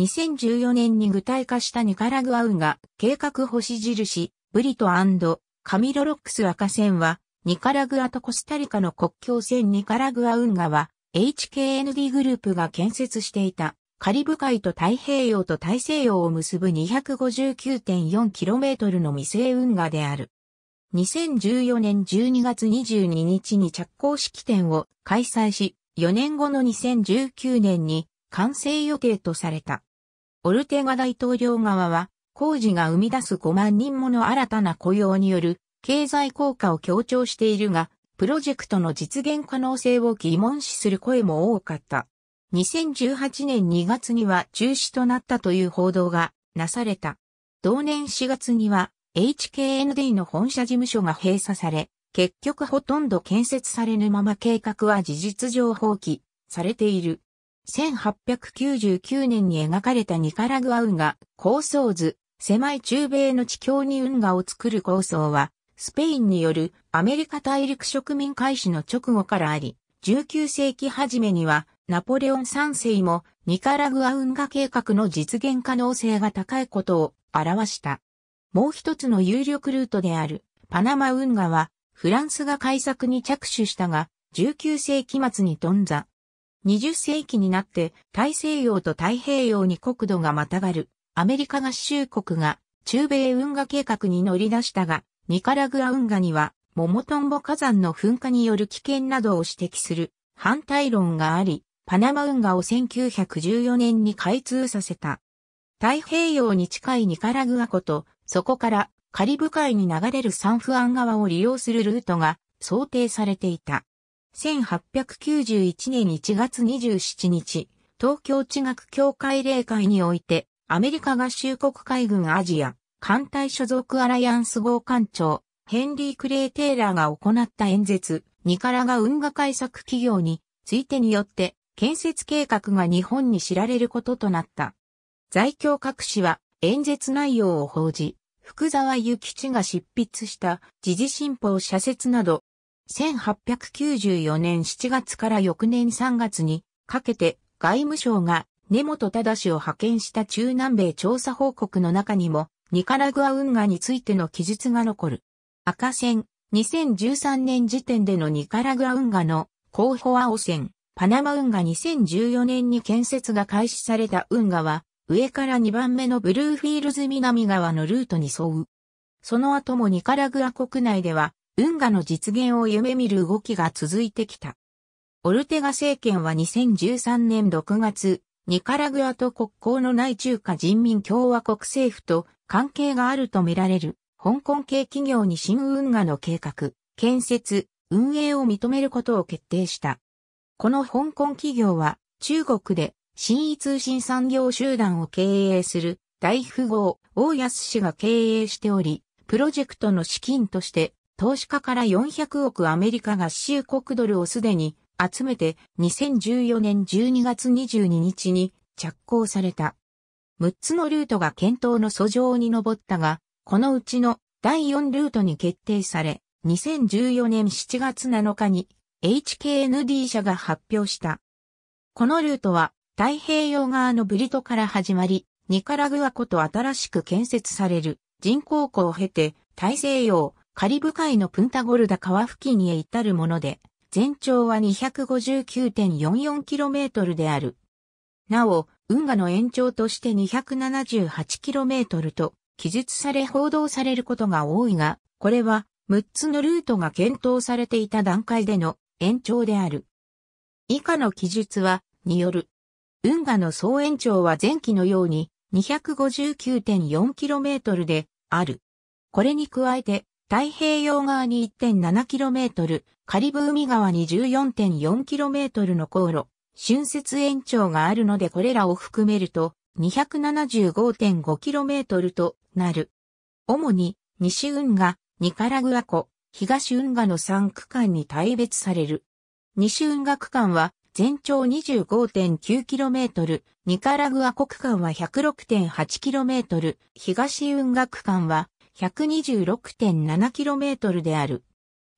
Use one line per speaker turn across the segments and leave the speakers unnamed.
2014年に具体化したニカラグア運河計画星印、ブリトカミロロックス赤線は、ニカラグアとコスタリカの国境線ニカラグア運河は、HKND グループが建設していた、カリブ海と太平洋と大西洋を結ぶ 259.4km の未成運河である。2014年12月22日に着工式典を開催し、4年後の2019年に完成予定とされた。オルテガ大統領側は、工事が生み出す5万人もの新たな雇用による経済効果を強調しているが、プロジェクトの実現可能性を疑問視する声も多かった。2018年2月には中止となったという報道がなされた。同年4月には HKND の本社事務所が閉鎖され、結局ほとんど建設されぬまま計画は事実上放棄されている。1899年に描かれたニカラグア運河構想図、狭い中米の地境に運河を作る構想は、スペインによるアメリカ大陸植民開始の直後からあり、19世紀初めにはナポレオン3世もニカラグア運河計画の実現可能性が高いことを表した。もう一つの有力ルートであるパナマ運河はフランスが開削に着手したが19世紀末に頓挫。20世紀になって大西洋と太平洋に国土がまたがるアメリカ合衆国が中米運河計画に乗り出したが、ニカラグア運河にはモモトンボ火山の噴火による危険などを指摘する反対論があり、パナマ運河を1914年に開通させた。太平洋に近いニカラグア湖と、そこからカリブ海に流れるサンフアン川を利用するルートが想定されていた。1891年1月27日、東京地学協会例会において、アメリカ合衆国海軍アジア、艦隊所属アライアンス号艦長、ヘンリー・クレイ・テイラーが行った演説、ニカラが運河開削企業についてによって、建設計画が日本に知られることとなった。在京各紙は演説内容を報じ、福沢諭吉が執筆した時事新報社説など1894年7月から翌年3月にかけて外務省が根本忠を派遣した中南米調査報告の中にもニカラグア運河についての記述が残る。赤線2013年時点でのニカラグア運河の候補青線パナマ運河2014年に建設が開始された運河は上から2番目のブルーフィールズ南側のルートに沿う。その後もニカラグア国内では運河の実現を夢見る動きが続いてきた。オルテガ政権は2013年6月、ニカラグアと国交のない中華人民共和国政府と関係があるとみられる香港系企業に新運河の計画、建設、運営を認めることを決定した。この香港企業は中国で新位通信産業集団を経営する大富豪大安氏が経営しており、プロジェクトの資金として投資家から400億アメリカ合衆国ドルをすでに集めて2014年12月22日に着工された。6つのルートが検討の訴状に上ったが、このうちの第4ルートに決定され、2014年7月7日に HKND 社が発表した。このルートは太平洋側のブリトから始まり、ニカラグア湖と新しく建設される人工湖を経て大西洋、カリブ海のプンタゴルダ川付近へ至るもので、全長は 259.44km である。なお、運河の延長として 278km と記述され報道されることが多いが、これは6つのルートが検討されていた段階での延長である。以下の記述は、による。運河の総延長は前期のように 259.4km である。これに加えて太平洋側に 1.7km、カリブ海側に 14.4km の航路、春節延長があるのでこれらを含めると 275.5km となる。主に西運河、ニカラグア湖、東運河の3区間に大別される。西運河区間は全長 25.9km、ニカラグア湖区間は 106.8km、東運河区間は 126.7km である。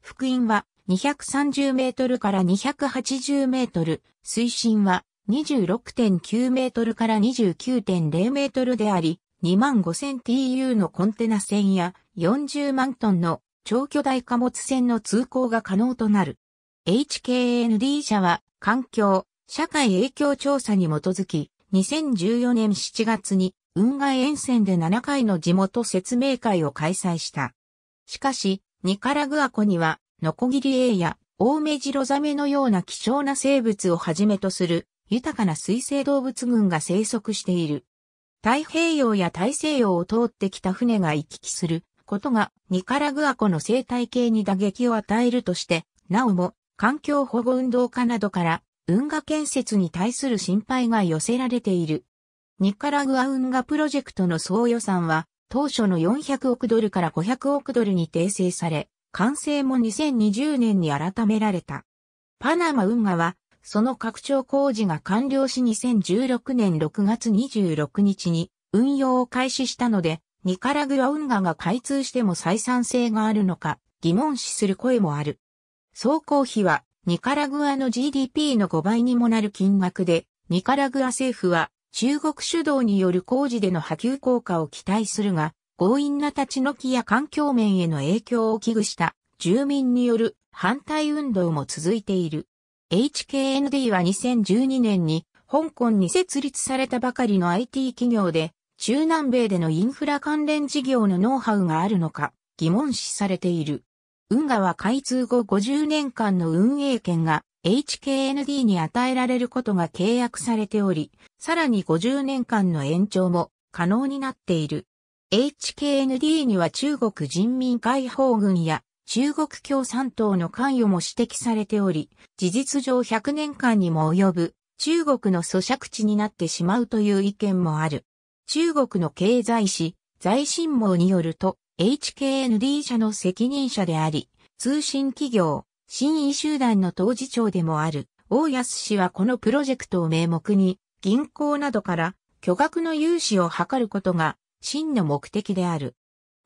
福音は230メートルから280メートル、水深は26.9メートルから29.0メートルであり、25,000TU のコンテナ船や40万トンの超巨大貨物船の通行が可能となる。HKND 社は環境、社会影響調査に基づき、2014年7月に運河沿線で7回の地元説明会を開催した。しかし、ニカラグア湖には、ノコギリエイやオオメジロザメのような貴重な生物をはじめとする豊かな水生動物群が生息している。太平洋や大西洋を通ってきた船が行き来することがニカラグア湖の生態系に打撃を与えるとして、なおも環境保護運動家などから運河建設に対する心配が寄せられている。ニカラグア運河プロジェクトの総予算は、当初の400億ドルから500億ドルに訂正され、完成も2020年に改められた。パナマ運河は、その拡張工事が完了し2016年6月26日に運用を開始したので、ニカラグア運河が開通しても採算性があるのか疑問視する声もある。総工費はニカラグアの GDP の5倍にもなる金額で、ニカラグア政府は中国主導による工事での波及効果を期待するが、強引な立ち退きや環境面への影響を危惧した住民による反対運動も続いている。HKND は2012年に香港に設立されたばかりの IT 企業で中南米でのインフラ関連事業のノウハウがあるのか疑問視されている。運河は開通後50年間の運営権が HKND に与えられることが契約されており、さらに50年間の延長も可能になっている。HKND には中国人民解放軍や中国共産党の関与も指摘されており、事実上100年間にも及ぶ中国の咀嚼地になってしまうという意見もある。中国の経済誌、財新網によると、HKND 社の責任者であり、通信企業、新医集団の当事長でもある、大安氏はこのプロジェクトを名目に、銀行などから巨額の融資を図ることが真の目的である。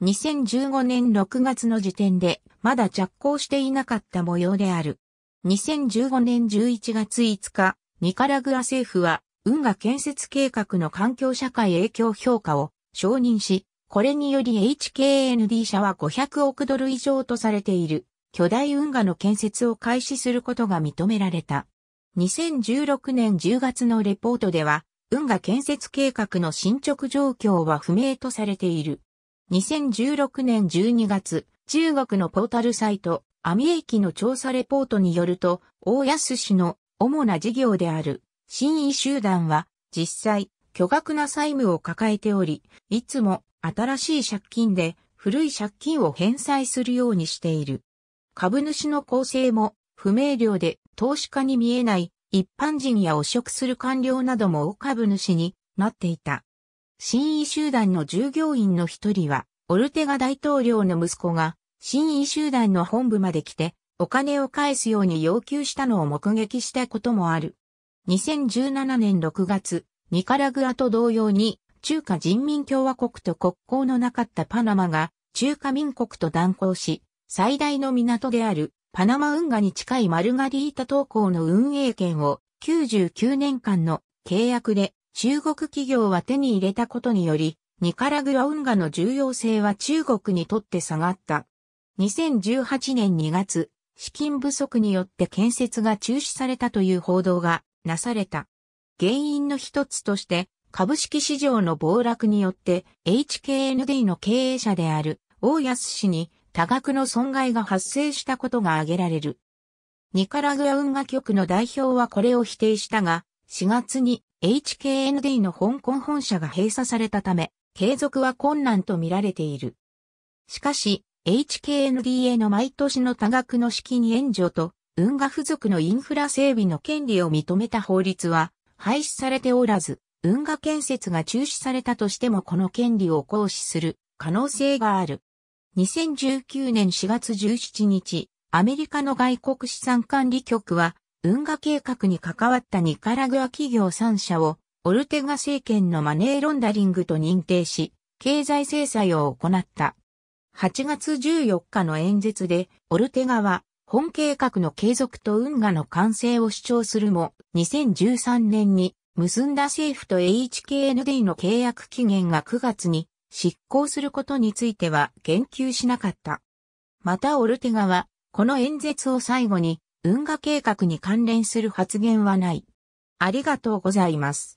2015年6月の時点でまだ着工していなかった模様である。2015年11月5日、ニカラグア政府は運河建設計画の環境社会影響評価を承認し、これにより HKND 社は500億ドル以上とされている巨大運河の建設を開始することが認められた。2016年10月のレポートでは、運河建設計画の進捗状況は不明とされている。2016年12月、中国のポータルサイト、アミ駅の調査レポートによると、大安市の主な事業である、新意集団は、実際、巨額な債務を抱えており、いつも新しい借金で古い借金を返済するようにしている。株主の構成も不明瞭で投資家に見えない一般人や汚職する官僚なども大株主になっていた。新意集団の従業員の一人は、オルテガ大統領の息子が、新意集団の本部まで来て、お金を返すように要求したのを目撃したこともある。2017年6月、ニカラグアと同様に、中華人民共和国と国交のなかったパナマが、中華民国と断交し、最大の港であるパナマ運河に近いマルガリータ投稿の運営権を99年間の契約で中国企業は手に入れたことにより、ニカラグア運河の重要性は中国にとって下がった。2018年2月、資金不足によって建設が中止されたという報道がなされた。原因の一つとして、株式市場の暴落によって HKND の経営者である大安氏に多額の損害が発生したことが挙げられる。ニカラグア運河局の代表はこれを否定したが、4月に HKND の香港本社が閉鎖されたため、継続は困難と見られている。しかし、HKNDA の毎年の多額の資金援助と、運河付属のインフラ整備の権利を認めた法律は、廃止されておらず、運河建設が中止されたとしてもこの権利を行使する可能性がある。2019年4月17日、アメリカの外国資産管理局は、運河計画に関わったニカラグア企業3社を、オルテガ政権のマネーロンダリングと認定し、経済制裁を行った。8月14日の演説で、オルテガは、本計画の継続と運河の完成を主張するも、2013年に結んだ政府と HKND の契約期限が9月に執行することについては言及しなかった。またオルテガは、この演説を最後に、運河計画に関連する発言はない。ありがとうございます。